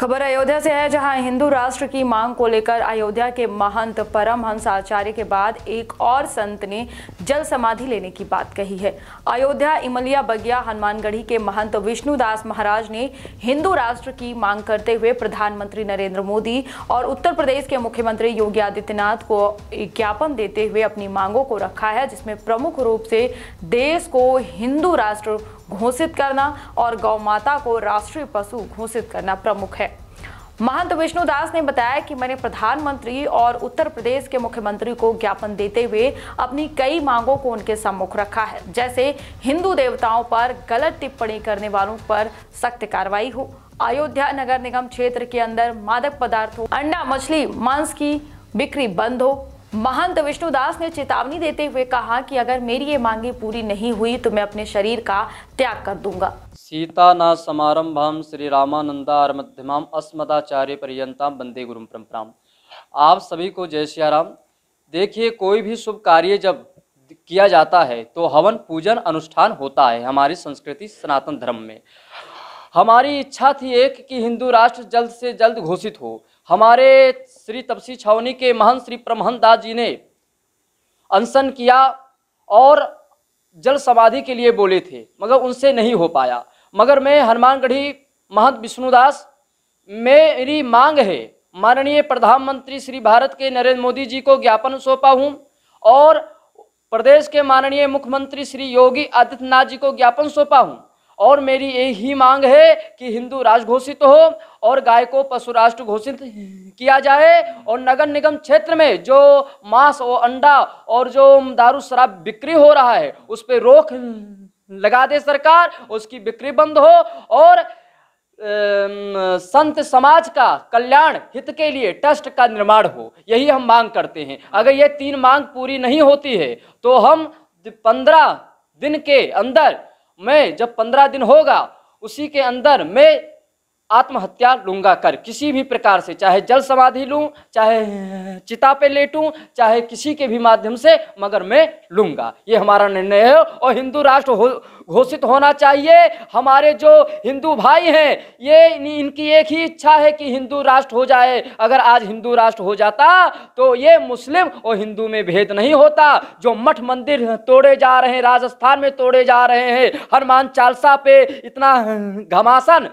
खबर अयोध्या से है जहां हिंदू राष्ट्र की मांग को लेकर अयोध्या के महंत परमहंस आचार्य के बाद एक और संत ने जल समाधि लेने की बात कही है अयोध्या इमलिया बगिया हनुमानगढ़ी के महंत विष्णुदास महाराज ने हिंदू राष्ट्र की मांग करते हुए प्रधानमंत्री नरेंद्र मोदी और उत्तर प्रदेश के मुख्यमंत्री योगी आदित्यनाथ को ज्ञापन देते हुए अपनी मांगों को रखा है जिसमें प्रमुख रूप से देश को हिंदू राष्ट्र घोषित करना और गौ माता को राष्ट्रीय पशु घोषित करना प्रमुख है महंत विष्णु दास ने बताया कि मैंने प्रधानमंत्री और उत्तर प्रदेश के मुख्यमंत्री को ज्ञापन देते हुए अपनी कई मांगों को उनके सम्मुख रखा है जैसे हिंदू देवताओं पर गलत टिप्पणी करने वालों पर सख्त कार्रवाई हो अयोध्या नगर निगम क्षेत्र के अंदर मादक पदार्थों अंडा मछली मांस की बिक्री बंद हो महंत विष्णुदास ने चेतावनी देते हुए कहा कि अगर मेरी ये मांगे पूरी नहीं हुई तो मैं अपने शरीर का त्याग कर दूंगा सीता ना समारंभम श्री रामानंदार मध्यमाम अस्मदाचार्य पर्यंता बंदे गुरु परम्परा आप सभी को जय श्याराम देखिए कोई भी शुभ कार्य जब किया जाता है तो हवन पूजन अनुष्ठान होता है हमारी संस्कृति सनातन धर्म में हमारी इच्छा थी एक कि हिंदू राष्ट्र जल्द से जल्द घोषित हो हमारे श्री तपसी छावनी के महान श्री प्रमहन दास जी ने अनशन किया और जल समाधि के लिए बोले थे मगर उनसे नहीं हो पाया मगर मैं हनुमानगढ़ी महंत विष्णुदास मेरी मांग है माननीय प्रधानमंत्री श्री भारत के नरेंद्र मोदी जी को ज्ञापन सौंपा हूँ और प्रदेश के माननीय मुख्यमंत्री श्री योगी आदित्यनाथ जी को ज्ञापन सौंपा हूँ और मेरी यही मांग है कि हिंदू राज घोषित हो और गाय को पशु राष्ट्र घोषित किया जाए और नगर निगम क्षेत्र में जो मांस और अंडा और जो दारू शराब बिक्री हो रहा है उस पर रोक लगा दे सरकार उसकी बिक्री बंद हो और संत समाज का कल्याण हित के लिए ट्रस्ट का निर्माण हो यही हम मांग करते हैं अगर ये तीन मांग पूरी नहीं होती है तो हम पंद्रह दिन के अंदर में जब पंद्रह दिन होगा उसी के अंदर में आत्महत्या लूंगा कर किसी भी प्रकार से चाहे जल समाधि लूं चाहे चिता पे लेटूं चाहे किसी के भी माध्यम से मगर मैं लूंगा ये हमारा निर्णय है और हिंदू राष्ट्र हो घोषित होना चाहिए हमारे जो हिंदू भाई हैं ये इनकी एक ही इच्छा है कि हिंदू राष्ट्र हो जाए अगर आज हिंदू राष्ट्र हो जाता तो ये मुस्लिम और हिंदू में भेद नहीं होता जो मठ मंदिर तोड़े जा रहे हैं राजस्थान में तोड़े जा रहे हैं हनुमान चालसा पे इतना घमासन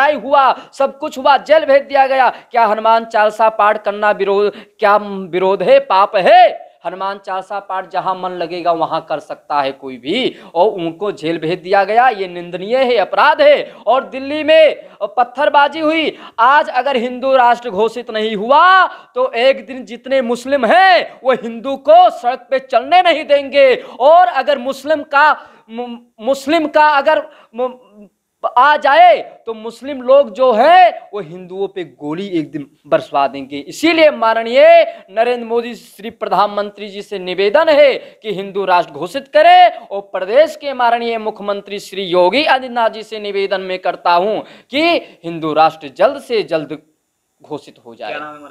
लड़ाई हुआ सब कुछ हुआ जेल भेज दिया गया क्या हनुमान चालसा पाठ करना विरोध क्या विरोध है पाप है हनुमान चालसा पाठ जहाँ मन लगेगा वहाँ कर सकता है कोई भी और उनको जेल भेज दिया गया ये निंदनीय है अपराध है और दिल्ली में पत्थरबाजी हुई आज अगर हिंदू राष्ट्र घोषित नहीं हुआ तो एक दिन जितने मुस्लिम हैं वो हिंदू को सड़क पे चलने नहीं देंगे और अगर मुस्लिम का मुस्लिम का अगर आ जाए तो मुस्लिम लोग जो है वो हिंदुओं पे गोली एक दिन बरसवा देंगे इसीलिए माननीय नरेंद्र मोदी श्री प्रधानमंत्री जी से निवेदन है कि हिंदू राष्ट्र घोषित करें और प्रदेश के माननीय मुख्यमंत्री श्री योगी आदित्यनाथ जी से निवेदन मैं करता हूं कि हिंदू राष्ट्र जल्द से जल्द घोषित हो जाए